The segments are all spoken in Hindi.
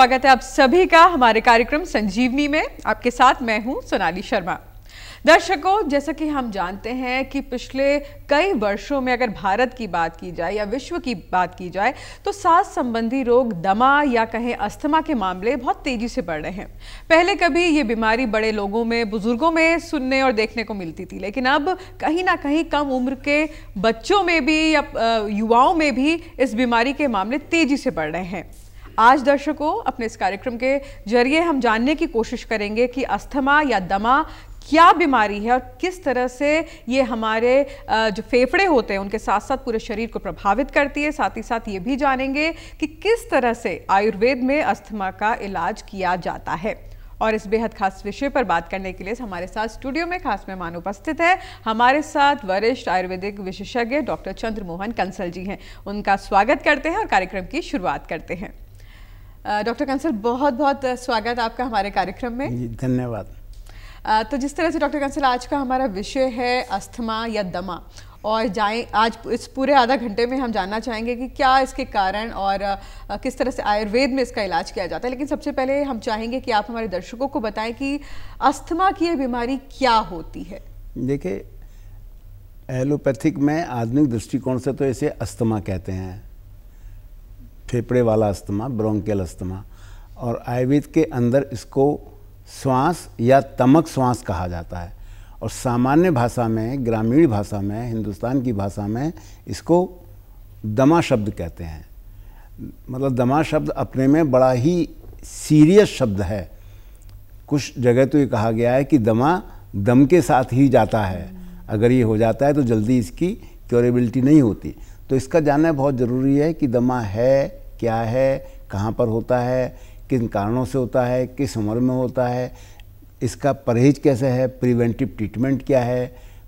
स्वागत है आप सभी का हमारे कार्यक्रम संजीवनी में आपके साथ मैं हूं सोनाली शर्मा दर्शकों जैसा कि हम जानते हैं कि पिछले कई वर्षों में अगर भारत की बात की जाए या विश्व की बात की जाए तो सांस संबंधी रोग दमा या कहें अस्थमा के मामले बहुत तेजी से बढ़ रहे हैं पहले कभी ये बीमारी बड़े लोगों में बुजुर्गों में सुनने और देखने को मिलती थी लेकिन अब कहीं ना कहीं कम उम्र के बच्चों में भी या युवाओं में भी इस बीमारी के मामले तेजी से बढ़ रहे हैं आज दर्शकों अपने इस कार्यक्रम के जरिए हम जानने की कोशिश करेंगे कि अस्थमा या दमा क्या बीमारी है और किस तरह से ये हमारे जो फेफड़े होते हैं उनके साथ साथ पूरे शरीर को प्रभावित करती है साथ ही साथ ये भी जानेंगे कि किस तरह से आयुर्वेद में अस्थमा का इलाज किया जाता है और इस बेहद खास विषय पर बात करने के लिए हमारे साथ स्टूडियो में खास मेहमान उपस्थित है हमारे साथ वरिष्ठ आयुर्वेदिक विशेषज्ञ डॉक्टर चंद्रमोहन कंसल जी हैं उनका स्वागत करते हैं और कार्यक्रम की शुरुआत करते हैं डॉक्टर कंसल बहुत बहुत स्वागत आपका हमारे कार्यक्रम में धन्यवाद तो जिस तरह से डॉक्टर कंसल आज का हमारा विषय है अस्थमा या दमा और जाए आज इस पूरे आधा घंटे में हम जानना चाहेंगे कि क्या इसके कारण और किस तरह से आयुर्वेद में इसका इलाज किया जाता है लेकिन सबसे पहले हम चाहेंगे कि आप हमारे दर्शकों को बताएं कि अस्थमा की यह बीमारी क्या होती है देखिए एलोपैथिक में आधुनिक दृष्टिकोण से तो इसे अस्थमा कहते हैं फेफड़े वाला अस्थमा ब्रोंकियल अस्थमा और आयुर्वेद के अंदर इसको श्वास या तमक श्वास कहा जाता है और सामान्य भाषा में ग्रामीण भाषा में हिंदुस्तान की भाषा में इसको दमा शब्द कहते हैं मतलब दमा शब्द अपने में बड़ा ही सीरियस शब्द है कुछ जगह तो ये कहा गया है कि दमा दम के साथ ही जाता है अगर ये हो जाता है तो जल्दी इसकी क्योरेबिलिटी नहीं होती तो इसका जानना बहुत ज़रूरी है कि दमा है क्या है कहाँ पर होता है किन कारणों से होता है किस उम्र में होता है इसका परहेज कैसे है प्रिवेंटिव ट्रीटमेंट क्या है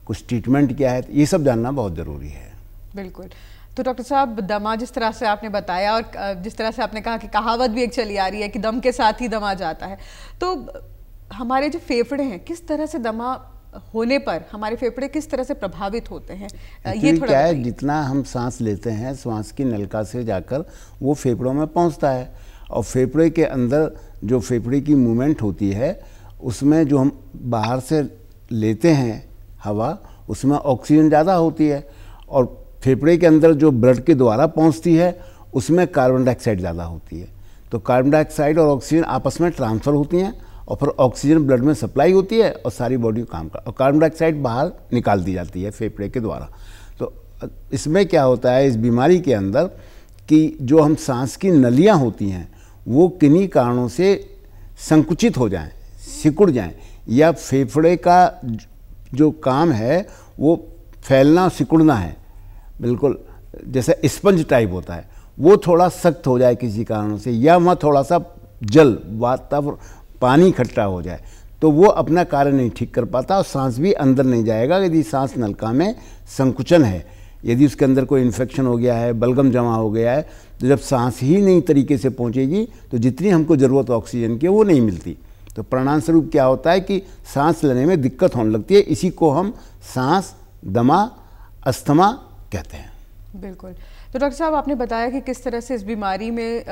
कुछ ट्रीटमेंट क्या है ये सब जानना बहुत ज़रूरी है बिल्कुल तो डॉक्टर साहब दमा जिस तरह से आपने बताया और जिस तरह से आपने कहा कि कहावत भी एक चली आ रही है कि दम के साथ ही दमा जाता है तो हमारे जो फेफड़े हैं किस तरह से दमा होने पर हमारे फेफड़े किस तरह से प्रभावित होते हैं ये थोड़ा क्या है जितना हम सांस लेते हैं सांस की नलका से जाकर वो फेफड़ों में पहुंचता है और फेफड़े के अंदर जो फेफड़े की मूवमेंट होती है उसमें जो हम बाहर से लेते हैं हवा उसमें ऑक्सीजन ज़्यादा होती है और फेफड़े के अंदर जो ब्लड के द्वारा पहुँचती है उसमें कार्बन डाइऑक्साइड ज़्यादा होती है तो कार्बन डाइऑक्साइड और ऑक्सीजन आपस में ट्रांसफ़र होती हैं और फिर ऑक्सीजन ब्लड में सप्लाई होती है और सारी बॉडी काम कर और कार्बन डाइऑक्साइड बाहर निकाल दी जाती है फेफड़े के द्वारा तो इसमें क्या होता है इस बीमारी के अंदर कि जो हम सांस की नलियाँ होती हैं वो किन्हीं कारणों से संकुचित हो जाएं सिकुड़ जाएं या फेफड़े का जो काम है वो फैलना सिकुड़ना है बिल्कुल जैसे स्पंज टाइप होता है वो थोड़ा सख्त हो जाए किसी कारणों से या वहाँ थोड़ा सा जल वातावरण पानी इकट्ठा हो जाए तो वो अपना कार्य नहीं ठीक कर पाता और सांस भी अंदर नहीं जाएगा यदि सांस नलका में संकुचन है यदि उसके अंदर कोई इन्फेक्शन हो गया है बलगम जमा हो गया है तो जब सांस ही नहीं तरीके से पहुँचेगी तो जितनी हमको ज़रूरत ऑक्सीजन की वो नहीं मिलती तो प्रणाम स्वरूप क्या होता है कि सांस लेने में दिक्कत होने लगती है इसी को हम सांस दमा अस्थमा कहते हैं बिल्कुल तो डॉक्टर साहब आपने बताया कि किस तरह से इस बीमारी में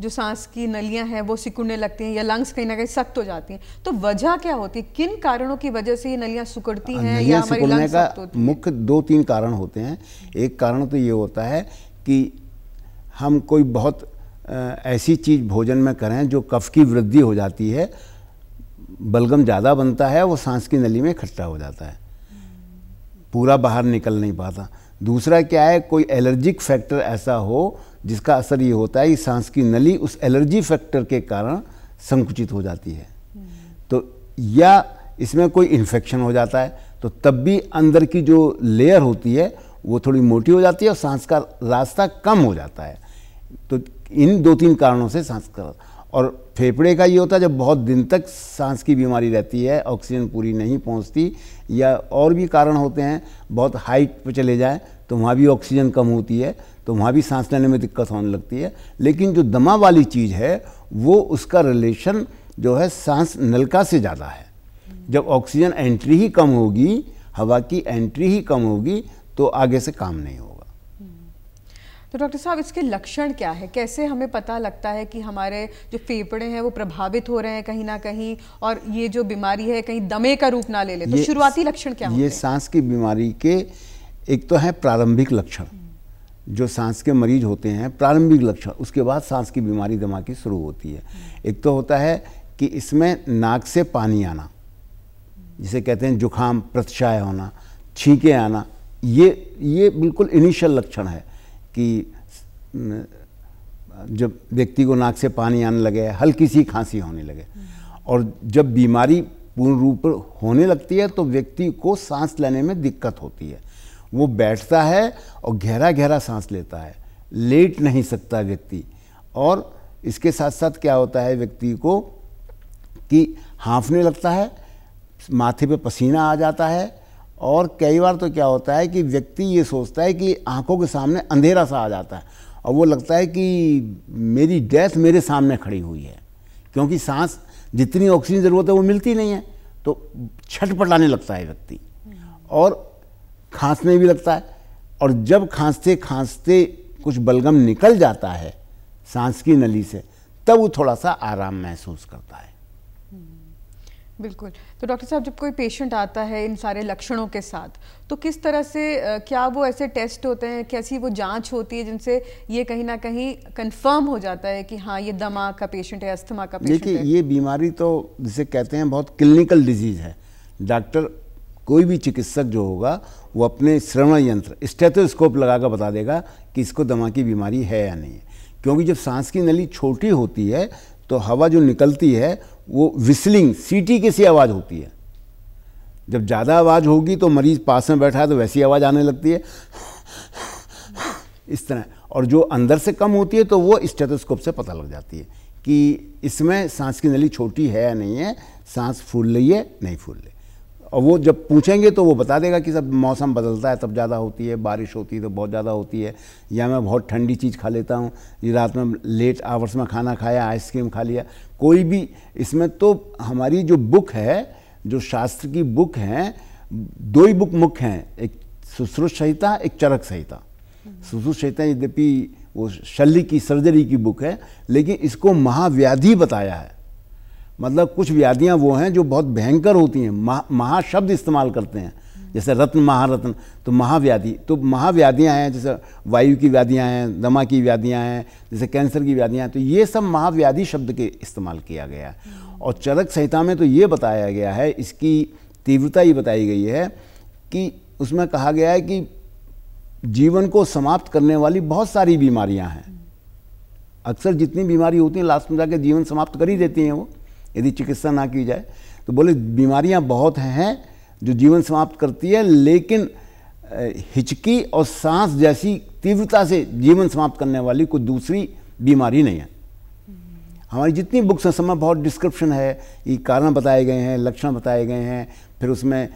जो सांस की नलियां हैं वो सिकुड़ने लगती हैं या लंग्स कहीं ना कहीं सख्त हो जाती हैं तो वजह क्या होती है किन कारणों की वजह से ये नलियां सुकड़ती हैं या हमारी लंग्स का मुख्य दो तीन कारण होते हैं एक कारण तो ये होता है कि हम कोई बहुत ऐसी चीज़ भोजन में करें जो कफ की वृद्धि हो जाती है बलगम ज़्यादा बनता है वो सांस की नली में इकट्ठा हो जाता है पूरा बाहर निकल नहीं पाता दूसरा क्या है कोई एलर्जिक फैक्टर ऐसा हो जिसका असर ये होता है कि सांस की नली उस एलर्जी फैक्टर के कारण संकुचित हो जाती है तो या इसमें कोई इन्फेक्शन हो जाता है तो तब भी अंदर की जो लेयर होती है वो थोड़ी मोटी हो जाती है और सांस का रास्ता कम हो जाता है तो इन दो तीन कारणों से सांस का और फेफड़े का ये होता है जब बहुत दिन तक सांस की बीमारी रहती है ऑक्सीजन पूरी नहीं पहुंचती या और भी कारण होते हैं बहुत हाइट पर चले जाएँ तो वहाँ भी ऑक्सीजन कम होती है तो वहाँ भी सांस लेने में दिक्कत होने लगती है लेकिन जो दमा वाली चीज़ है वो उसका रिलेशन जो है सांस नलका से ज़्यादा है जब ऑक्सीजन एंट्री ही कम होगी हवा की एंट्री ही कम होगी तो आगे से काम नहीं होगा तो डॉक्टर साहब इसके लक्षण क्या है कैसे हमें पता लगता है कि हमारे जो फेफड़े हैं वो प्रभावित हो रहे हैं कहीं ना कहीं और ये जो बीमारी है कहीं दमे का रूप ना ले ले तो शुरुआती लक्षण क्या ये सांस की बीमारी के एक तो है प्रारंभिक लक्षण जो सांस के मरीज होते हैं प्रारंभिक लक्षण उसके बाद सांस की बीमारी दमा की शुरू होती है एक तो होता है कि इसमें नाक से पानी आना जिसे कहते हैं जुखाम प्रतिशाय होना छींके आना ये ये बिल्कुल इनिशियल लक्षण है कि जब व्यक्ति को नाक से पानी आने लगे हल्की सी खांसी होने लगे और जब बीमारी पूर्ण रूप होने लगती है तो व्यक्ति को सांस लेने में दिक्कत होती है वो बैठता है और गहरा गहरा सांस लेता है लेट नहीं सकता व्यक्ति और इसके साथ साथ क्या होता है व्यक्ति को कि हाँफने लगता है माथे पे पसीना आ जाता है और कई बार तो क्या होता है कि व्यक्ति ये सोचता है कि आंखों के सामने अंधेरा सा आ जाता है और वो लगता है कि मेरी डेथ मेरे सामने खड़ी हुई है क्योंकि सांस जितनी ऑक्सीजन ज़रूरत है वो मिलती नहीं है तो छटपटाने लगता है व्यक्ति और खांसने भी लगता है और जब खांसते खांसते कुछ बलगम निकल जाता है सांस की नली से तब वो थोड़ा सा आराम महसूस करता है बिल्कुल तो डॉक्टर साहब जब कोई पेशेंट आता है इन सारे लक्षणों के साथ तो किस तरह से क्या वो ऐसे टेस्ट होते हैं कैसी वो जांच होती है जिनसे ये कहीं ना कहीं कंफर्म हो जाता है कि हाँ ये दमा का पेशेंट है अस्थमा का पेशेंट देखिए ये बीमारी तो जिसे कहते हैं बहुत क्लिनिकल डिजीज़ है डॉक्टर कोई भी चिकित्सक जो होगा वो अपने श्रवण यंत्र स्टेथोस्कोप लगा कर बता देगा कि इसको दमा की बीमारी है या नहीं क्योंकि जब सांस की नली छोटी होती है तो हवा जो निकलती है वो विसलिंग सीटी कैसी आवाज़ होती है जब ज़्यादा आवाज़ होगी तो मरीज़ पास में बैठा है तो वैसी आवाज़ आने लगती है इस तरह और जो अंदर से कम होती है तो वो स्टेथोस्कोप से पता लग जाती है कि इसमें सांस की नली छोटी है या नहीं है सांस फूल रही है नहीं फूल रही और वो जब पूछेंगे तो वो बता देगा कि सब मौसम बदलता है तब ज़्यादा होती है बारिश होती है तो बहुत ज़्यादा होती है या मैं बहुत ठंडी चीज़ खा लेता हूँ ये रात में लेट आवर्स में खाना खाया आइसक्रीम खा लिया कोई भी इसमें तो हमारी जो बुक है जो शास्त्र की बुक हैं दो ही बुक मुख्य हैं एक सुश्रुत संहिता एक चरक संहिता सुश्रुत संहिता यद्यपि वो शल्य की सर्जरी की बुक है लेकिन इसको महाव्याधि बताया है मतलब कुछ व्याधियाँ वो हैं जो बहुत भयंकर होती हैं महा महाशब्द इस्तेमाल करते हैं जैसे रत्न महारत्न तो महाव्याधि तो महाव्याधियाँ हैं जैसे वायु की व्याधियाँ हैं दमा की व्याधियाँ हैं जैसे कैंसर की व्याधियाँ हैं तो ये सब महाव्याधि शब्द के इस्तेमाल किया गया है और चरक संहिता में तो ये बताया गया है इसकी तीव्रता ये बताई गई है कि उसमें कहा गया है कि जीवन को समाप्त करने वाली बहुत सारी बीमारियाँ हैं अक्सर जितनी बीमारी होती हैं लास्ट में जाकर जीवन समाप्त कर ही देती हैं वो यदि चिकित्सा ना की जाए तो बोले बीमारियां बहुत हैं जो जीवन समाप्त करती है लेकिन हिचकी और सांस जैसी तीव्रता से जीवन समाप्त करने वाली कोई दूसरी बीमारी नहीं है हमारी जितनी बुक्स हैं सब बहुत डिस्क्रिप्शन है ये कारण बताए गए हैं लक्षण बताए गए हैं फिर उसमें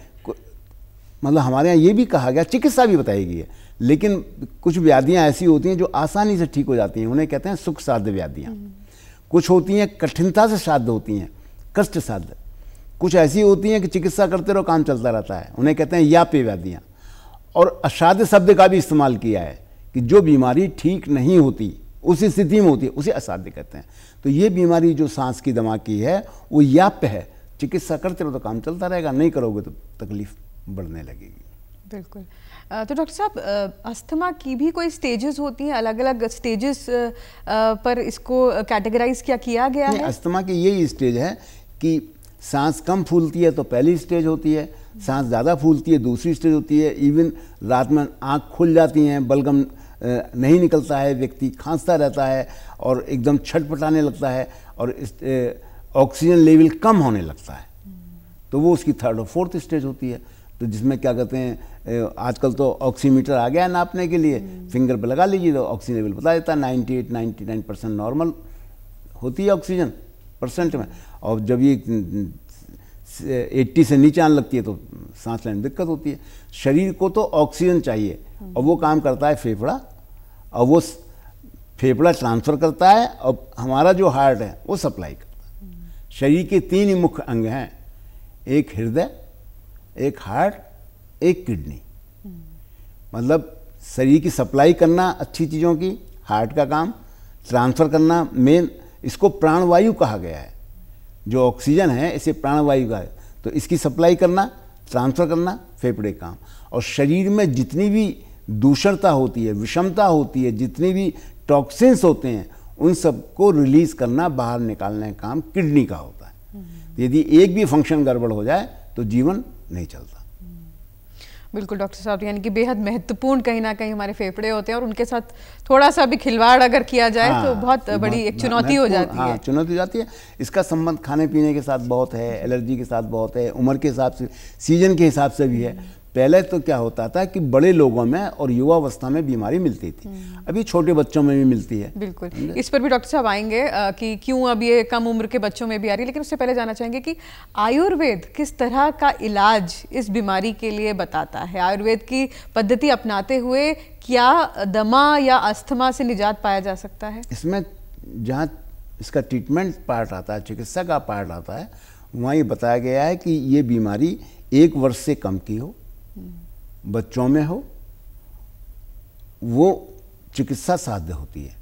मतलब हमारे यहाँ ये भी कहा गया चिकित्सा भी बताई गई है लेकिन कुछ व्याधियाँ ऐसी होती हैं जो आसानी से ठीक हो जाती हैं उन्हें कहते हैं सुख साध व्याधियाँ कुछ होती हैं कठिनता से साध होती हैं कष्ट साध्य कुछ ऐसी होती हैं कि चिकित्सा करते रहो काम चलता रहता है उन्हें कहते हैं या पे व्याधियाँ और असाध्य शब्द का भी इस्तेमाल किया है कि जो बीमारी ठीक नहीं होती उस स्थिति में होती है उसे असाध्य कहते हैं तो ये बीमारी जो सांस की दमा की है वो याप्य है चिकित्सा करते रहो तो काम चलता रहेगा नहीं करोगे तो तकलीफ बढ़ने लगेगी बिल्कुल तो डॉक्टर साहब अस्थमा की भी कोई स्टेजेस होती हैं अलग अलग स्टेजेस पर इसको कैटेगराइज क्या किया गया है अस्थमा की यही स्टेज है कि सांस कम फूलती है तो पहली स्टेज होती है सांस ज़्यादा फूलती है दूसरी स्टेज होती है इवन रात में आँख खुल जाती हैं बलगम नहीं निकलता है व्यक्ति खांसता रहता है और एकदम छटपटाने लगता है और ऑक्सीजन लेवल कम होने लगता है तो वो उसकी थर्ड और फोर्थ स्टेज होती है तो जिसमें क्या कहते हैं आजकल तो ऑक्सीमीटर आ गया है नापने के लिए फिंगर पर लगा लीजिए तो ऑक्सीजन लेवल बता देता है ninety eight ninety nine percent normal होती है ऑक्सीजन परसेंट में और जब ये एट्टी से नीचे आने लगती है तो सांस लेने में दिक्कत होती है शरीर को तो ऑक्सीजन चाहिए और वो काम करता है फेफड़ा और वो फेफड़ा ट्रांसफ़र करता है और हमारा जो हार्ट है वो सप्लाई करता है शरीर के तीन ही मुख्य अंग हैं एक हृदय एक हार्ट एक किडनी मतलब शरीर की सप्लाई करना अच्छी चीज़ों की हार्ट का काम ट्रांसफ़र करना मेन इसको प्राणवायु कहा गया है जो ऑक्सीजन है इसे प्राणवायु का है तो इसकी सप्लाई करना ट्रांसफ़र करना फेफड़े काम और शरीर में जितनी भी दूषणता होती है विषमता होती है जितनी भी टॉक्सिन्स होते हैं उन सबको रिलीज़ करना बाहर निकालने का काम किडनी का होता है हम्म। यदि एक भी फंक्शन गड़बड़ हो जाए तो जीवन नहीं चलता बिल्कुल डॉक्टर साहब यानी कि बेहद महत्वपूर्ण कहीं ना कहीं हमारे फेफड़े होते हैं और उनके साथ थोड़ा सा भी खिलवाड़ अगर किया जाए तो हाँ, तो बहुत बड़ी एक चुनौती हो जाती हाँ, है चुनौती हो जाती है इसका संबंध खाने पीने के साथ बहुत है एलर्जी के साथ बहुत है उम्र के हिसाब से सीजन के हिसाब से भी है पहले तो क्या होता था कि बड़े लोगों में और युवा युवावस्था में बीमारी मिलती थी हम्म। अभी छोटे बच्चों में भी मिलती है बिल्कुल इस पर भी डॉक्टर साहब आएंगे कि क्यों अब ये कम उम्र के बच्चों में भी आ रही है लेकिन उससे पहले जाना चाहेंगे कि आयुर्वेद किस तरह का इलाज इस बीमारी के लिए बताता है आयुर्वेद की पद्धति अपनाते हुए क्या दमा या अस्थमा से निजात पाया जा सकता है इसमें जहाँ इसका ट्रीटमेंट पार्ट आता है चिकित्सा का पार्ट आता है वहाँ ये बताया गया है कि ये बीमारी एक वर्ष से कम की हो बच्चों में हो वो चिकित्सा साध्य होती है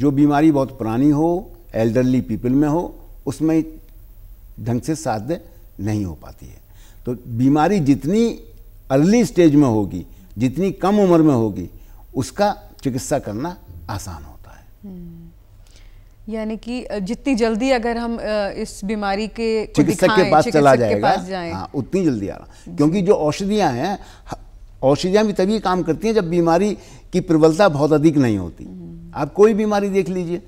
जो बीमारी बहुत पुरानी हो एल्डरली पीपल में हो उसमें ढंग से साध्य नहीं हो पाती है तो बीमारी जितनी अर्ली स्टेज में होगी जितनी कम उम्र में होगी उसका चिकित्सा करना आसान होता है हम्म। यानी कि जितनी जल्दी अगर हम इस बीमारी के चिकित्सक के पास चला जाएगा पास हाँ, उतनी जल्दी आ रहा क्योंकि जो औषधियाँ हैं औषधियाँ भी तभी काम करती हैं जब बीमारी की प्रबलता बहुत अधिक नहीं होती आप कोई बीमारी देख लीजिए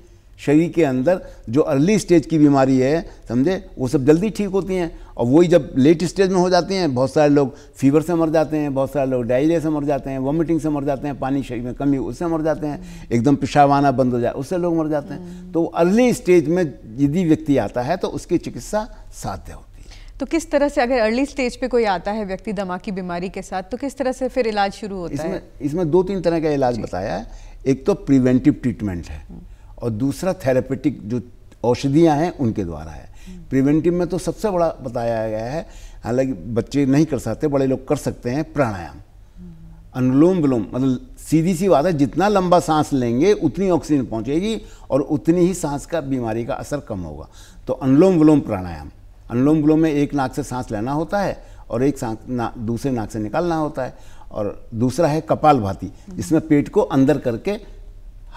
शरीर के अंदर जो अर्ली स्टेज की बीमारी है समझे वो सब जल्दी ठीक होती हैं और वही जब लेट स्टेज में हो जाती हैं बहुत सारे लोग फीवर से मर जाते हैं बहुत सारे लोग डायरिया से मर जाते हैं वॉमिटिंग से मर जाते हैं पानी शरीर में कमी उससे मर जाते हैं एकदम पेशाब आना बंद हो जाए उससे लोग मर जाते हैं तो अर्ली स्टेज में यदि व्यक्ति आता है तो उसकी चिकित्सा साध्य होती है तो किस तरह से अगर अर्ली स्टेज पे कोई आता है व्यक्ति दमा की बीमारी के साथ तो किस तरह से फिर इलाज शुरू होता इसमें, है इसमें दो तीन तरह का इलाज बताया है एक तो प्रिवेंटिव ट्रीटमेंट है हम्म। और दूसरा थेरेपेटिक जो औषधियाँ हैं उनके द्वारा है प्रिवेंटिव हम्म। में तो सबसे बड़ा बताया गया है हालांकि बच्चे नहीं कर सकते बड़े लोग कर सकते हैं प्राणायाम हम्म। अनुलोम विलोम मतलब सीधी सी बात है जितना लंबा सांस लेंगे उतनी ऑक्सीजन पहुंचेगी और उतनी ही सांस का बीमारी का असर कम होगा तो अनुलोम विलोम प्राणायाम अनुलोम विलोम में एक नाक से सांस लेना होता है और एक सांस ना, दूसरे नाक से निकालना होता है और दूसरा है कपाल भाती जिसमें पेट को अंदर करके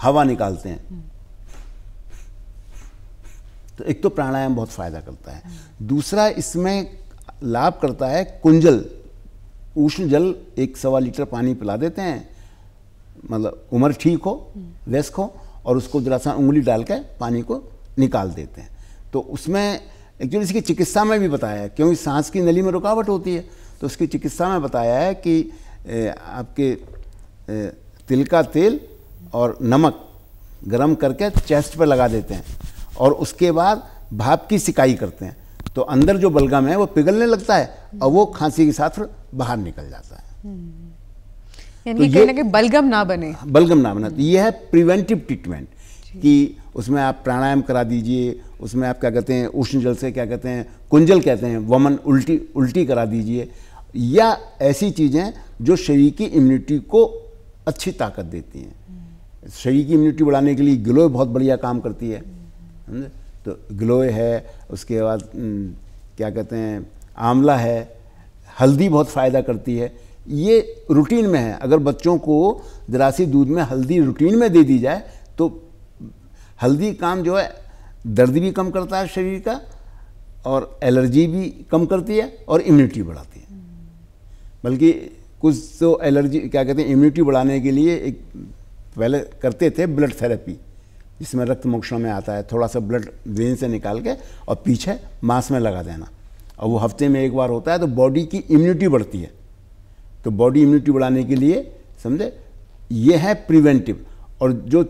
हवा निकालते हैं तो एक तो प्राणायाम बहुत फायदा करता है दूसरा इसमें लाभ करता है कुंजल उष्ण जल एक सवा लीटर पानी पिला देते हैं मतलब उम्र ठीक हो व्यस्क हो और उसको जरा सा उंगली डाल के पानी को निकाल देते हैं तो उसमें एक्चुअली इसकी चिकित्सा में भी बताया है क्योंकि सांस की नली में रुकावट होती है तो उसकी चिकित्सा में बताया है कि आपके तिल का तेल और नमक गरम करके चेस्ट पर लगा देते हैं और उसके बाद भाप की सिकाई करते हैं तो अंदर जो बलगम है वो पिघलने लगता है और वो खांसी के साथ बाहर निकल जाता है हम्म। यानी तो कहीं कि बलगम ना बने बलगम ना बने तो ये है प्रिवेंटिव ट्रीटमेंट कि उसमें आप प्राणायाम करा दीजिए उसमें आप क्या कहते हैं उष्ण जल से क्या कहते हैं कुंजल कहते हैं वमन उल्टी उल्टी करा दीजिए या ऐसी चीज़ें जो शरीर की इम्यूनिटी को अच्छी ताकत देती हैं शरीर की इम्यूनिटी बढ़ाने के लिए ग्लोए बहुत बढ़िया काम करती है तो गिलोय है उसके बाद क्या कहते हैं आंवला है हल्दी बहुत फ़ायदा करती है ये रूटीन में है अगर बच्चों को जरासी दूध में हल्दी रूटीन में दे दी जाए तो हल्दी काम जो है दर्द भी कम करता है शरीर का और एलर्जी भी कम करती है और इम्यूनिटी बढ़ाती है बल्कि कुछ तो एलर्जी क्या कहते हैं इम्यूनिटी बढ़ाने के लिए एक पहले करते थे ब्लड थेरेपी जिसमें रक्त मोक्षण में आता है थोड़ा सा ब्लड वेन से निकाल के और पीछे मांस में लगा देना और वो हफ्ते में एक बार होता है तो बॉडी की इम्यूनिटी बढ़ती है तो बॉडी इम्यूनिटी बढ़ाने के लिए समझे ये है प्रिवेंटिव और जो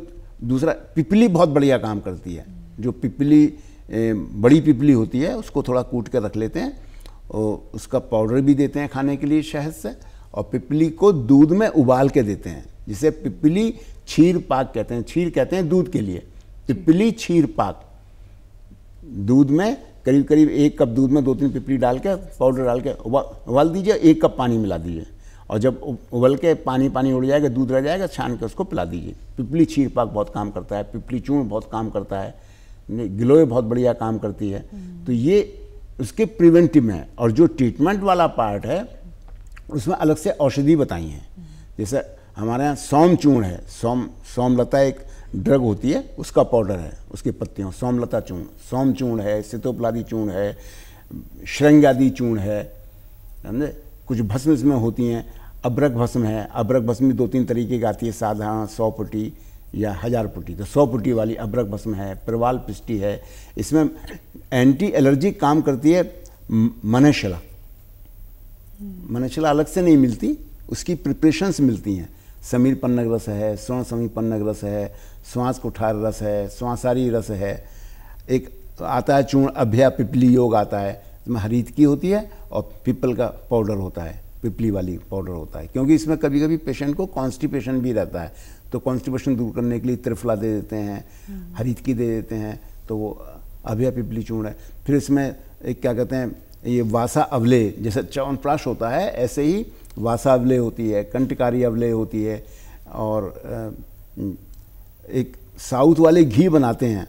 दूसरा पिपली बहुत बढ़िया काम करती है जो पिपली बड़ी पिपली होती है उसको थोड़ा कूट कर रख लेते हैं और उसका पाउडर भी देते हैं खाने के लिए शहद से और पिपली को दूध में उबाल के देते हैं जिसे पिपली छीर पाक कहते हैं छीर कहते हैं दूध के लिए पिपली छीर पाक दूध में करीब करीब एक कप दूध में दो तीन पिपली डाल के पाउडर डाल के उबाल दीजिए एक कप पानी मिला दीजिए और जब उबल के पानी पानी उड़ जाएगा दूध रह जाएगा छान के उसको पिला दीजिए पिपली पाक बहुत काम करता है पिपली चूर्ण बहुत काम करता है गिलोय बहुत बढ़िया काम करती है हम्म। तो ये उसके प्रिवेंटिव है और जो ट्रीटमेंट वाला पार्ट है उसमें अलग से औषधि बताई हैं हम्म। जैसे हमारे यहाँ सोम चूर्ण है सोम सोमलता एक ड्रग होती है उसका पाउडर है उसकी पत्तियों सोमलता चूर्ण सोम चूर्ण है सितोपलादी चूर्ण है श्रृंगादी चूर्ण है समझे कुछ भस्म इसमें होती हैं अब्रक भस्म है अब्रक भस्म भी दो तीन तरीके की आती है साधारण सौ पुटी या हज़ार पुटी तो सौ पुटी वाली अब्रक भस्म है प्रवाल पृष्टि है इसमें एंटी एलर्जी काम करती है मनशला मनशला अलग से नहीं मिलती उसकी प्रिपरेशंस मिलती हैं समीर पन्नक रस है स्वर्ण समीर पन्नक रस है श्वास कुठार रस है श्वासारी रस है एक आता है चूर्ण अभ्या पिपली योग आता है इसमें हरीद की होती है और पिपल का पाउडर होता है पिपली वाली पाउडर होता है क्योंकि इसमें कभी कभी पेशेंट को कॉन्स्टिपेशन भी रहता है तो कॉन्स्टिपेशन दूर करने के लिए त्रिफला दे देते हैं हम्म। हरीद की दे देते हैं तो वो अभिया पिपली चूर्ण है फिर इसमें एक क्या कहते हैं ये वासा अवले जैसे च्यवनप्राश होता है ऐसे ही वासा अवले होती है कंटकारी अवले होती है और एक साउथ वाले घी बनाते हैं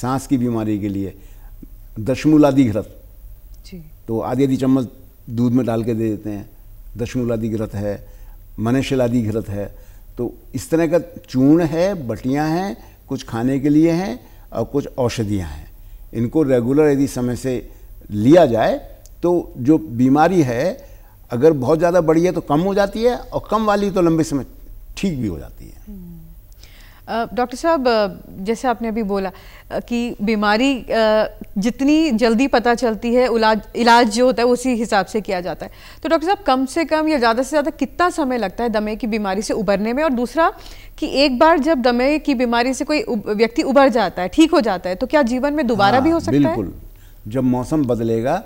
सांस की बीमारी के लिए दशमूलादि घृत तो आधी आधी चम्मच दूध में डाल के दे देते हैं आदि घृत है आदि घृत है तो इस तरह का चूर्ण है बटियाँ हैं कुछ खाने के लिए हैं और कुछ औषधियाँ हैं इनको रेगुलर यदि समय से लिया जाए तो जो बीमारी है अगर बहुत ज़्यादा बढ़ी है तो कम हो जाती है और कम वाली तो लंबे समय ठीक भी हो जाती है हम्म। डॉक्टर साहब जैसे आपने अभी बोला कि बीमारी जितनी जल्दी पता चलती है इलाज इलाज जो होता है उसी हिसाब से किया जाता है तो डॉक्टर साहब कम से कम या ज़्यादा से ज़्यादा कितना समय लगता है दमे की बीमारी से उबरने में और दूसरा कि एक बार जब दमे की बीमारी से कोई व्यक्ति उबर जाता है ठीक हो जाता है तो क्या जीवन में दोबारा हाँ, भी हो सकता बिल्कुल। है बिल्कुल जब मौसम बदलेगा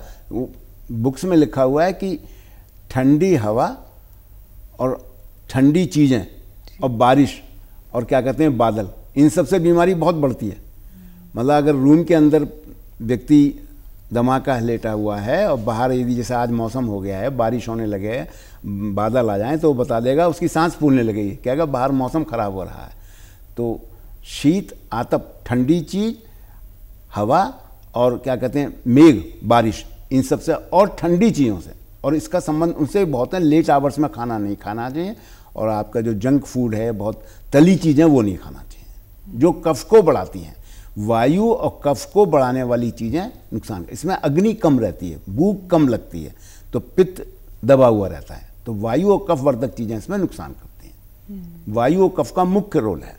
बुक्स में लिखा हुआ है कि ठंडी हवा और ठंडी चीज़ें और बारिश और क्या कहते हैं बादल इन सब से बीमारी बहुत बढ़ती है मतलब अगर रूम के अंदर व्यक्ति धमाका लेटा हुआ है और बाहर यदि जैसे आज मौसम हो गया है बारिश होने लगे है बादल आ जाए तो वो बता देगा उसकी सांस फूलने लगेगी क्या बाहर मौसम ख़राब हो रहा है तो शीत आतप ठंडी चीज़ हवा और क्या कहते हैं मेघ बारिश इन सबसे और ठंडी चीज़ों से और इसका संबंध उनसे बहुत है लेट आवर्स में खाना नहीं खाना चाहिए और आपका जो जंक फूड है बहुत तली चीज़ें वो नहीं खाना चाहिए जो कफ को बढ़ाती हैं वायु और कफ को बढ़ाने वाली चीज़ें नुकसान इसमें अग्नि कम रहती है भूख कम लगती है तो पित्त दबा हुआ रहता है तो वायु और कफ वर्धक चीज़ें इसमें नुकसान करती हैं हम्म। वायु और कफ का मुख्य रोल है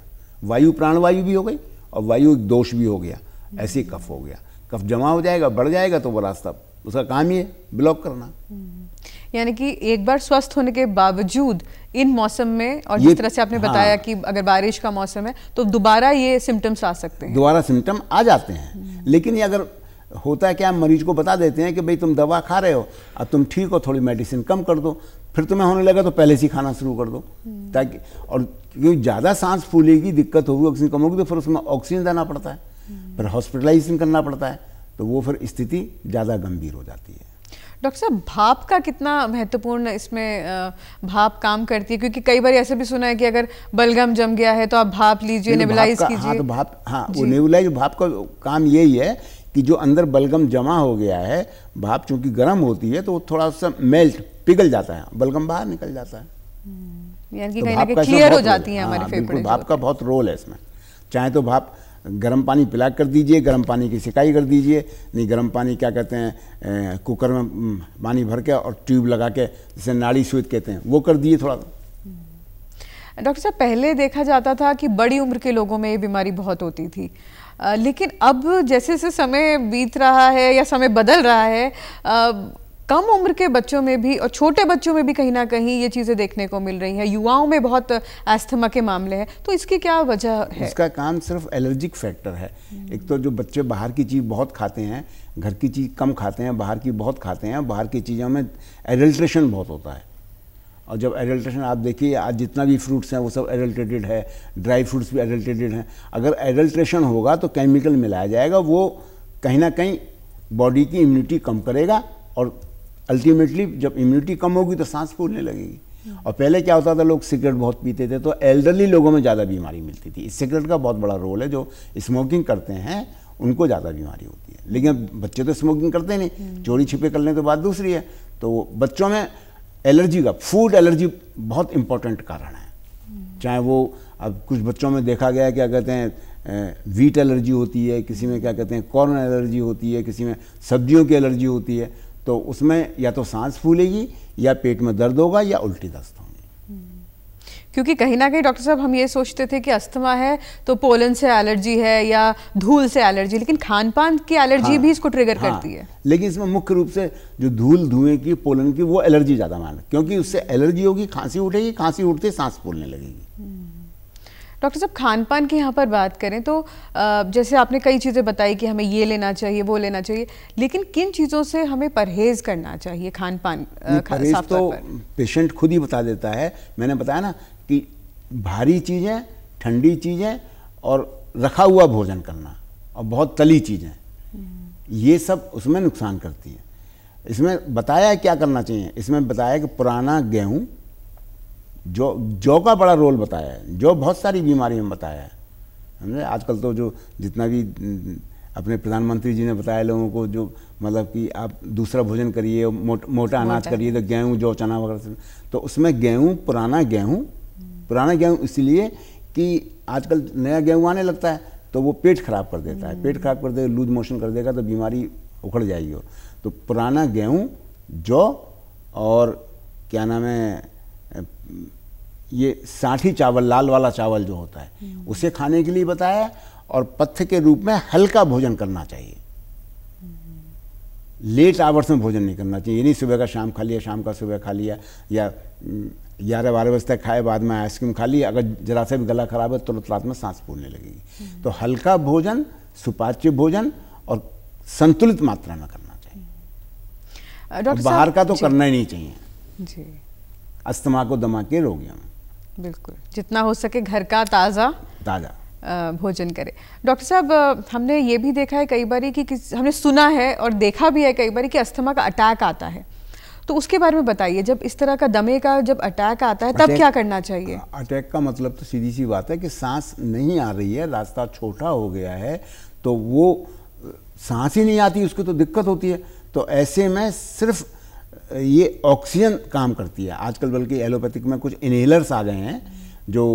वायु प्राणवायु भी हो गई और वायु एक दोष भी हो गया ऐसे कफ हो गया कफ जमा हो जाएगा बढ़ जाएगा तो वो रास्ता उसका काम ही है ब्लॉक करना हम्म। यानी कि एक बार स्वस्थ होने के बावजूद इन मौसम में और जिस तरह से आपने हाँ, बताया कि अगर बारिश का मौसम है तो दोबारा ये सिम्टम्स आ सकते हैं दोबारा सिम्टम आ जाते हैं लेकिन ये अगर होता है क्या मरीज को बता देते हैं कि भाई तुम दवा खा रहे हो अब तुम ठीक हो थोड़ी मेडिसिन कम कर दो फिर तुम्हें होने लगा तो पहले से खाना शुरू कर दो ताकि और क्योंकि ज़्यादा सांस फूलेगी दिक्कत होगी ऑक्सीजन कम होगी तो फिर उसमें ऑक्सीजन देना पड़ता है फिर हॉस्पिटलाइजेशन करना पड़ता है तो वो फिर स्थिति ज़्यादा गंभीर हो जाती है डॉक्टर साहब भाप का कितना महत्वपूर्ण इसमें भाप काम करती है क्योंकि कई बार ऐसे भी सुना है कि अगर बलगम जम गया है तो आप भाप लीजिए नेबुलाइज हाँ, कीजिए हाँ तो भाप हाँ वो नेबुलाइज भाप का काम यही है कि जो अंदर बलगम जमा हो गया है भाप चूंकि गर्म होती है तो वो थोड़ा सा मेल्ट पिघल जाता है बलगम बाहर निकल जाता है हम्म, यानी कि तो कहीं ना कहीं क्लियर हो जाती है हमारे हाँ, फेफड़े भाप का बहुत रोल है इसमें चाहे तो भाप गर्म पानी पिला कर दीजिए गर्म पानी की सिकाई कर दीजिए नहीं गर्म पानी क्या कहते हैं कुकर में पानी भर के और ट्यूब लगा के जैसे नाड़ी सूद कहते हैं वो कर दिए थोड़ा हम्म। डॉक्टर साहब पहले देखा जाता था कि बड़ी उम्र के लोगों में ये बीमारी बहुत होती थी आ, लेकिन अब जैसे जैसे समय बीत रहा है या समय बदल रहा है आ, कम उम्र के बच्चों में भी और छोटे बच्चों में भी कहीं ना कहीं ये चीज़ें देखने को मिल रही है युवाओं में बहुत अस्थमा के मामले हैं तो इसकी क्या वजह है इसका काम सिर्फ एलर्जिक फैक्टर है एक तो जो बच्चे बाहर की चीज़ बहुत खाते हैं घर की चीज़ कम खाते हैं बाहर की बहुत खाते हैं बाहर की चीज़ों में एडल्ट्रेशन बहुत होता है और जब एडल्ट्रेशन आप देखिए आज जितना भी फ्रूट्स हैं वो सब एडल्ट्रेटेड है ड्राई फ्रूट्स भी एडल्ट्रेटेड हैं अगर एडल्ट्रेशन होगा तो केमिकल मिलाया जाएगा वो कहीं ना कहीं बॉडी की इम्यूनिटी कम करेगा और अल्टीमेटली जब इम्यूनिटी कम होगी तो सांस फूलने लगेगी और पहले क्या होता था लोग सिगरेट बहुत पीते थे तो एल्डरली लोगों में ज़्यादा बीमारी मिलती थी इस सिगरेट का बहुत बड़ा रोल है जो स्मोकिंग करते हैं उनको ज़्यादा बीमारी होती है लेकिन बच्चे तो स्मोकिंग करते नहीं हम्म। चोरी छिपे करने तो बात दूसरी है तो बच्चों में एलर्जी का फूड एलर्जी बहुत इंपॉर्टेंट कारण है हम्म। चाहे वो अब कुछ बच्चों में देखा गया क्या कहते हैं वीट एलर्जी होती है किसी में क्या कहते हैं कॉर्न एलर्जी होती है किसी में सब्जियों की एलर्जी होती है तो उसमें या तो सांस फूलेगी या पेट में दर्द होगा या उल्टी दस्त होगी क्योंकि कहीं ना कहीं डॉक्टर साहब हम ये सोचते थे कि अस्थमा है तो पोलन से एलर्जी है या धूल से एलर्जी लेकिन खान पान की एलर्जी हाँ, भी इसको ट्रिगर हाँ, करती है लेकिन इसमें मुख्य रूप से जो धूल धुएं की पोलन की वो एलर्जी ज़्यादा मान क्योंकि उससे एलर्जी होगी खांसी उठेगी खांसी उठते सांस फूलने लगेगी हम्म। डॉक्टर साहब खान पान की यहाँ पर बात करें तो जैसे आपने कई चीज़ें बताई कि हमें ये लेना चाहिए वो लेना चाहिए लेकिन किन चीज़ों से हमें परहेज करना चाहिए खान पान परहेज तो पेशेंट खुद ही बता देता है मैंने बताया ना कि भारी चीज़ें ठंडी चीज़ें और रखा हुआ भोजन करना और बहुत तली चीज़ें ये सब उसमें नुकसान करती हैं इसमें बताया क्या करना चाहिए इसमें बताया कि पुराना गेहूँ जो जौ का बड़ा रोल बताया है जौ बहुत सारी बीमारियों में बताया है समझे आजकल तो जो जितना भी अपने प्रधानमंत्री जी ने बताया लोगों को जो मतलब कि आप दूसरा भोजन करिए मोट, मोटा अनाज करिए तो गेहूँ जौ चना वगैरह तो उसमें गेहूँ पुराना गेहूँ पुराना गेहूँ इसलिए कि आजकल नया गेहूँ आने लगता है तो वो पेट खराब कर देता है पेट खराब कर देगा लूज मोशन कर देगा तो बीमारी उखड़ जाएगी और तो पुराना गेहूँ जौ और क्या नाम है ये साठी चावल लाल वाला चावल जो होता है हम्म। उसे खाने के लिए बताया और पथ्य के रूप में हल्का भोजन करना चाहिए हम्म। लेट आवर्स में भोजन नहीं करना चाहिए ये सुबह का शाम खा लिया शाम का सुबह खा लिया या हम्म, ग्यारह बारह बजे तक खाए बाद में आइसक्रीम खा ली अगर जरा सा भी गला खराब है तो रात में सांस फूलने लगेगी तो हल्का भोजन सुपाच्य भोजन और संतुलित मात्रा में करना चाहिए डॉक्टर बाहर का तो करना ही नहीं चाहिए जी अस्थमा को दमा के रोगियों में बिल्कुल जितना हो सके घर का ताज़ा ताज़ा भोजन करें डॉक्टर साहब हमने ये भी देखा है कई बार कि, हमने सुना है और देखा भी है कई बार कि अस्थमा का अटैक आता है तो उसके बारे में बताइए जब इस तरह का दमे का जब अटैक आता है तब क्या करना चाहिए अटैक का मतलब तो सीधी सी बात है कि सांस नहीं आ रही है रास्ता छोटा हो गया है तो वो सांस ही नहीं आती उसको तो दिक्कत होती है तो ऐसे में सिर्फ ये ऑक्सीजन काम करती है आजकल बल्कि एलोपैथिक में कुछ इनहेलर्स आ गए हैं जो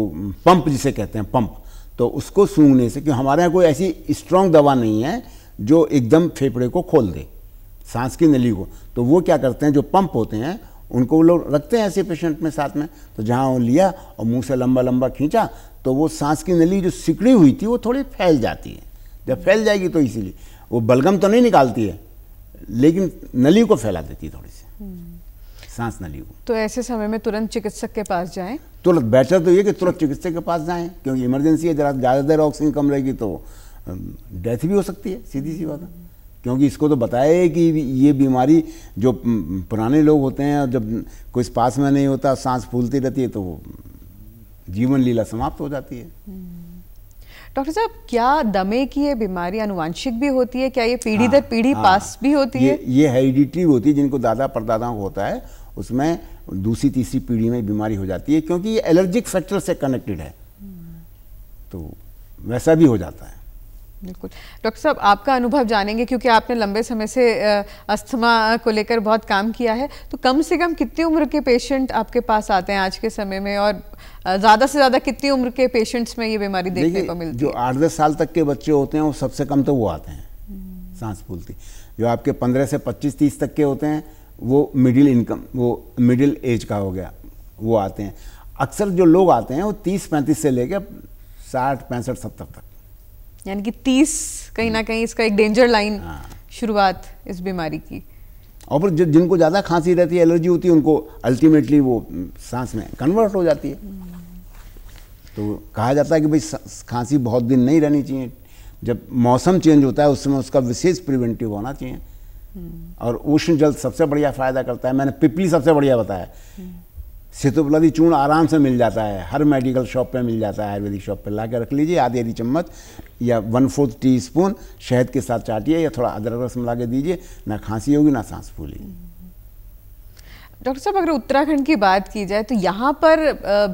पंप जिसे कहते हैं पंप तो उसको सूंघने से क्यों हमारे यहाँ कोई ऐसी स्ट्रॉन्ग दवा नहीं है जो एकदम फेफड़े को खोल दे सांस की नली को तो वो क्या करते हैं जो पंप होते हैं उनको वो लोग रखते हैं ऐसे पेशेंट में साथ में तो जहाँ वो लिया और मुंह से लंबा लंबा खींचा तो वो सांस की नली जो सिकड़ी हुई थी वो थोड़ी फैल जाती है जब फैल जाएगी तो इसीलिए वो बलगम तो नहीं निकालती है लेकिन नली को फैला देती है थोड़ी सी सांस न को तो ऐसे समय में तुरंत चिकित्सक के पास जाएं तुरंत बेहतर तो ये कि तुरंत चिकित्सक के पास जाएं क्योंकि इमरजेंसी है जरा ज़्यादा देर ऑक्सीजन कम रहेगी तो डेथ भी हो सकती है सीधी सी बात है क्योंकि इसको तो बताया कि ये बीमारी जो पुराने लोग होते हैं और जब कोई पास में नहीं होता सांस फूलती रहती है तो जीवन लीला समाप्त हो जाती है हम्म। डॉक्टर साहब क्या दमे की ये बीमारी अनुवांशिक भी होती है क्या ये पीढ़ी हाँ, दर पीढ़ी हाँ, पास भी होती ये, है ये हेरिडिटरी होती है जिनको दादा परदादा होता है उसमें दूसरी तीसरी पीढ़ी में बीमारी हो जाती है क्योंकि ये एलर्जिक फैक्टर से कनेक्टेड है हम्म। तो वैसा भी हो जाता है बिल्कुल डॉक्टर साहब आपका अनुभव जानेंगे क्योंकि आपने लंबे समय से अस्थमा को लेकर बहुत काम किया है तो कम से कम कितनी उम्र के पेशेंट आपके पास आते हैं आज के समय में और ज़्यादा से ज़्यादा कितनी उम्र के पेशेंट्स में ये बीमारी देखने को मिलती है जो आठ दस साल तक के बच्चे होते हैं वो सबसे कम तो वो आते हैं सांस फूलती जो आपके पंद्रह से पच्चीस तीस तक के होते हैं वो मिडिल इनकम वो मिडिल एज का हो गया वो आते हैं अक्सर जो लोग आते हैं वो तीस पैंतीस से लेकर साठ पैंसठ सत्तर तक यानी कि तीस कहीं ना कहीं इसका एक डेंजर लाइन हाँ। शुरुआत इस बीमारी की और फिर जिनको ज़्यादा खांसी रहती है एलर्जी होती है उनको अल्टीमेटली वो सांस में कन्वर्ट हो जाती है तो कहा जाता है कि भाई खांसी बहुत दिन नहीं रहनी चाहिए जब मौसम चेंज होता है उस समय उसका विशेष प्रिवेंटिव होना चाहिए हम्म। और उष्ण जल सबसे बढ़िया फ़ायदा करता है मैंने पिपली सबसे बढ़िया बताया हम्म। सितुपलदी चूर्ण आराम से मिल जाता है हर मेडिकल शॉप पे मिल जाता है आयुर्वेदिक शॉप पे ला के रख लीजिए आधी आधी चम्मच या वन फोर्थ टी स्पून शहद के साथ चाटिए या थोड़ा अदरक रस मिला के दीजिए ना खांसी होगी ना सांस फूलेगी डॉक्टर साहब अगर उत्तराखंड की बात की जाए तो यहाँ पर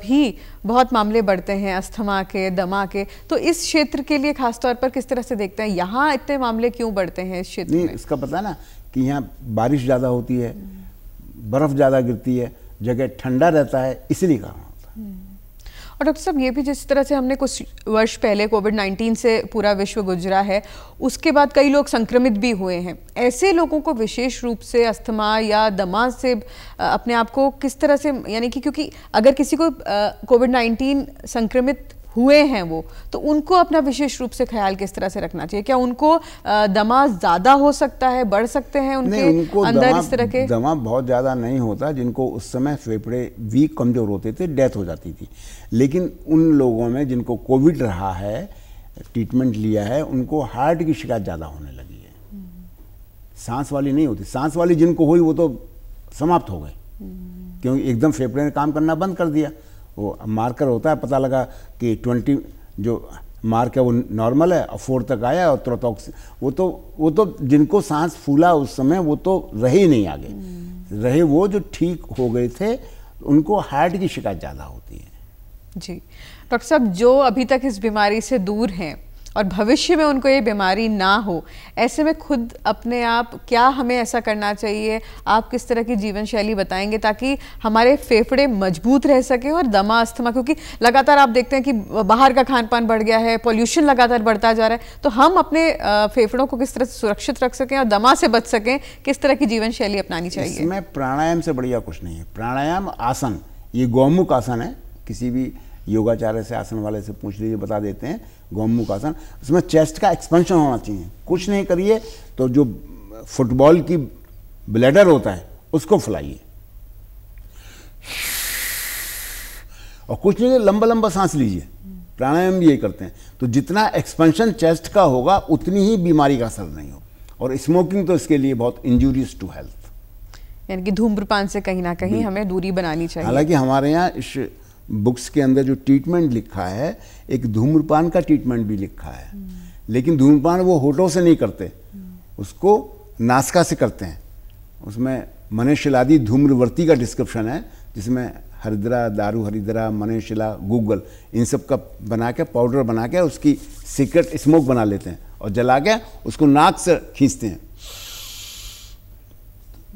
भी बहुत मामले बढ़ते हैं अस्थमा के दमा के तो इस क्षेत्र के लिए खासतौर पर किस तरह से देखते हैं यहाँ इतने मामले क्यों बढ़ते हैं इस क्षेत्र में इसका पता ना कि यहाँ बारिश ज़्यादा होती है बर्फ़ ज़्यादा गिरती है जगह ठंडा रहता है इसलिए काम होता है हम्म। और डॉक्टर साहब ये भी जिस तरह से हमने कुछ वर्ष पहले कोविड 19 से पूरा विश्व गुजरा है उसके बाद कई लोग संक्रमित भी हुए हैं ऐसे लोगों को विशेष रूप से अस्थमा या दमा से अपने आप को किस तरह से यानी कि क्योंकि अगर किसी को कोविड 19 संक्रमित हुए हैं वो तो उनको अपना विशेष रूप से ख्याल किस तरह से रखना चाहिए क्या उनको दमा ज़्यादा हो सकता है बढ़ सकते हैं उनके उनको अंदर इस तरह के दमा बहुत ज़्यादा नहीं होता जिनको उस समय फेफड़े वीक कमज़ोर होते थे डेथ हो जाती थी लेकिन उन लोगों में जिनको कोविड रहा है ट्रीटमेंट लिया है उनको हार्ट की शिकायत ज़्यादा होने लगी है सांस वाली नहीं होती सांस वाली जिनको हुई वो तो समाप्त हो गए हम्म। क्योंकि एकदम फेफड़े ने काम करना बंद कर दिया वो मार्कर होता है पता लगा कि ट्वेंटी जो मार्क है वो नॉर्मल है और फोर तक आया और तुरंत ऑक्सी वो तो वो तो जिनको सांस फूला उस समय वो तो रहे ही नहीं आगे हम्म। रहे वो जो ठीक हो गए थे उनको हार्ट की शिकायत ज़्यादा होती है जी डॉक्टर साहब जो अभी तक इस बीमारी से दूर हैं और भविष्य में उनको ये बीमारी ना हो ऐसे में खुद अपने आप क्या हमें ऐसा करना चाहिए आप किस तरह की जीवन शैली बताएंगे ताकि हमारे फेफड़े मजबूत रह सकें और दमा अस्थमा क्योंकि लगातार आप देखते हैं कि बाहर का खान पान बढ़ गया है पॉल्यूशन लगातार बढ़ता जा रहा है तो हम अपने फेफड़ों को किस तरह से सुरक्षित रख सकें और दमा से बच सकें किस तरह की जीवन शैली अपनानी चाहिए इसमें प्राणायाम से बढ़िया कुछ नहीं है प्राणायाम आसन ये गौमुख आसन है किसी भी योगाचार्य से आसन वाले से पूछ लीजिए बता देते हैं गौमुख आसन उसमें चेस्ट का एक्सपेंशन होना चाहिए कुछ नहीं करिए तो जो फुटबॉल की ब्लैडर होता है उसको फैलाइए और कुछ नहीं लंबा लंबा सांस लीजिए प्राणायाम भी ये करते हैं तो जितना एक्सपेंशन चेस्ट का होगा उतनी ही बीमारी का असर नहीं होगा और स्मोकिंग तो इसके लिए बहुत इंजूरियस टू हेल्थ यानी कि धूम्रपान से कहीं ना कहीं हमें दूरी बनानी चाहिए हालांकि हमारे यहाँ बुक्स के अंदर जो ट्रीटमेंट लिखा है एक धूम्रपान का ट्रीटमेंट भी लिखा है हम्म। लेकिन धूम्रपान वो होटों से नहीं करते हम्म। उसको नासका से करते हैं उसमें मनेशिलादी धूम्रवर्ती का डिस्क्रिप्शन है जिसमें हरिद्रा दारू हरिद्रा मनेशिला गूगल इन सब का बना के पाउडर बना के उसकी सीक्रेट स्मोक बना लेते हैं और जला के उसको नाक से खींचते हैं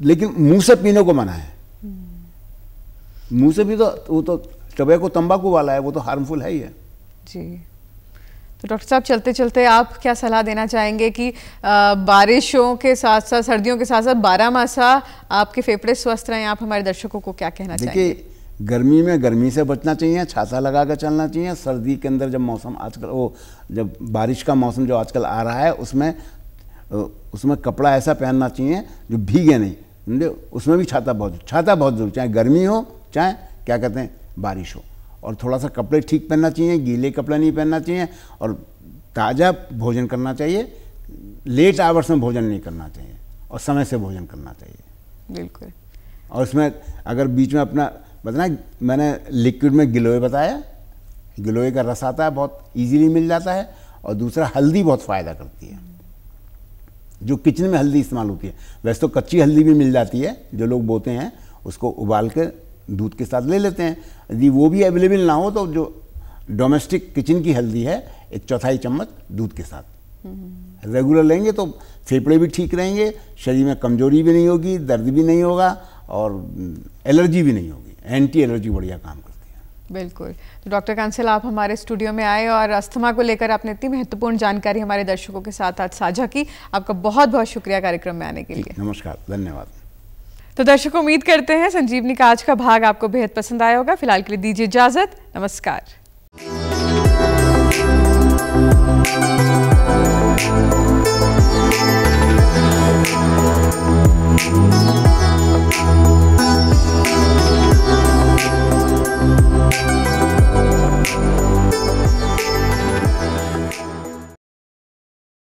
लेकिन मुंह से पीने को मना है हम्म। मुंह से भी तो वो तो टबैको तंबाकू वाला है वो तो हार्मफुल है ही है जी तो डॉक्टर साहब चलते चलते आप क्या सलाह देना चाहेंगे कि बारिशों के साथ साथ सर्दियों के साथ साथ बारह मासा आपके फेफड़े स्वस्थ रहें आप हमारे दर्शकों को क्या कहना चाहेंगे गर्मी में गर्मी से बचना चाहिए छाता लगा कर चलना चाहिए सर्दी के अंदर जब मौसम आजकल वो जब बारिश का मौसम जो आजकल आ रहा है उसमें उसमें कपड़ा ऐसा पहनना चाहिए जो भीगे नहीं उसमें भी छाता बहुत छाता बहुत जरूरी चाहे गर्मी हो चाहे क्या कहते हैं बारिश हो और थोड़ा सा कपड़े ठीक पहनना चाहिए गीले कपड़े नहीं पहनना चाहिए और ताज़ा भोजन करना चाहिए लेट आवर्स में भोजन नहीं करना चाहिए और समय से भोजन करना चाहिए बिल्कुल और उसमें अगर बीच में अपना बताना मैंने लिक्विड में गिलोय बताया गिलोय का रस आता है बहुत इजीली मिल जाता है और दूसरा हल्दी बहुत फ़ायदा करती है जो किचन में हल्दी इस्तेमाल होती है वैसे तो कच्ची हल्दी भी मिल जाती है जो लोग बोते हैं उसको उबाल कर दूध के साथ ले लेते हैं यदि वो भी अवेलेबल ना हो तो जो डोमेस्टिक किचन की हल्दी है एक चौथाई चम्मच दूध के साथ रेगुलर लेंगे तो फेफड़े भी ठीक रहेंगे शरीर में कमजोरी भी नहीं होगी दर्द भी नहीं होगा और एलर्जी भी नहीं होगी एंटी एलर्जी बढ़िया काम करती है बिल्कुल तो डॉक्टर कांसल आप हमारे स्टूडियो में आए और अस्थमा को लेकर आपने इतनी महत्वपूर्ण जानकारी हमारे दर्शकों के साथ आज साझा की आपका बहुत बहुत शुक्रिया कार्यक्रम में आने के लिए नमस्कार धन्यवाद तो दर्शकों उम्मीद करते हैं संजीवनी का आज का भाग आपको बेहद पसंद आया होगा फिलहाल के लिए दीजिए इजाजत नमस्कार Thank you.